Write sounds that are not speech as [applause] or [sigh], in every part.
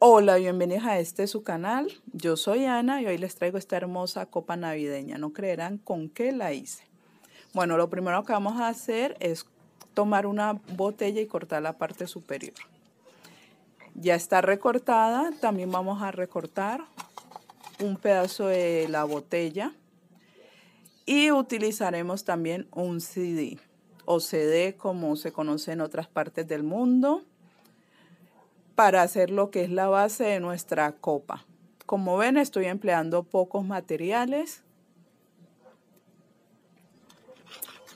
Hola, bienvenidos a este su canal. Yo soy Ana y hoy les traigo esta hermosa copa navideña. No creerán con qué la hice. Bueno, lo primero que vamos a hacer es tomar una botella y cortar la parte superior. Ya está recortada, también vamos a recortar un pedazo de la botella y utilizaremos también un CD o CD como se conoce en otras partes del mundo para hacer lo que es la base de nuestra copa. Como ven, estoy empleando pocos materiales.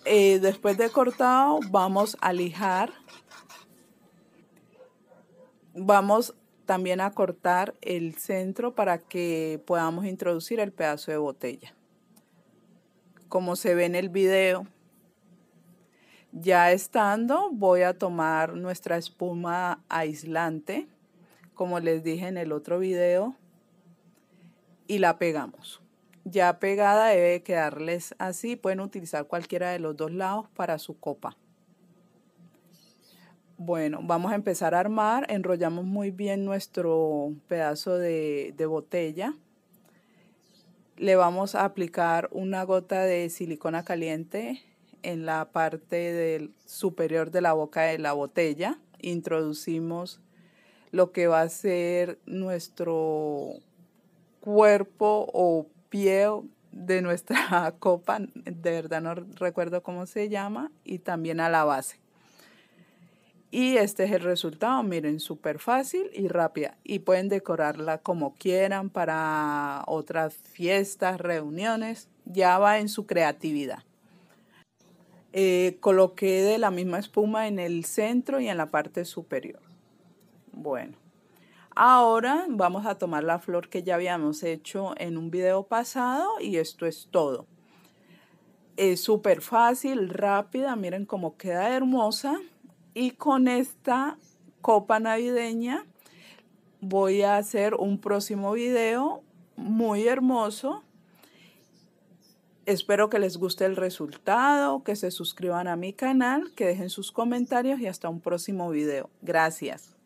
Eh, después de cortado, vamos a lijar. Vamos también a cortar el centro para que podamos introducir el pedazo de botella. Como se ve en el video, ya estando, voy a tomar nuestra espuma aislante, como les dije en el otro video, y la pegamos. Ya pegada debe quedarles así, pueden utilizar cualquiera de los dos lados para su copa. Bueno, vamos a empezar a armar, enrollamos muy bien nuestro pedazo de, botella le vamos a aplicar una gota de silicona caliente en la parte del superior de la boca de la botella introducimos lo que va a ser nuestro cuerpo o pie de nuestra [laughs] copa, de verdad no recuerdo cómo se llama, y también a la base. Y este es el resultado, miren, súper fácil y rápida. Y pueden decorarla como quieran para otras fiestas, reuniones. Ya va en su creatividad. Eh, coloqué de la misma espuma en el centro y en la parte superior. Bueno, ahora vamos a tomar la flor que ya habíamos hecho en un video pasado y esto es todo. Es súper fácil, rápida, miren cómo queda hermosa. Y con esta copa navideña voy a hacer un próximo video muy hermoso Espero que les guste el resultado, que se suscriban a mi canal, que dejen sus comentarios y hasta un próximo video. Gracias.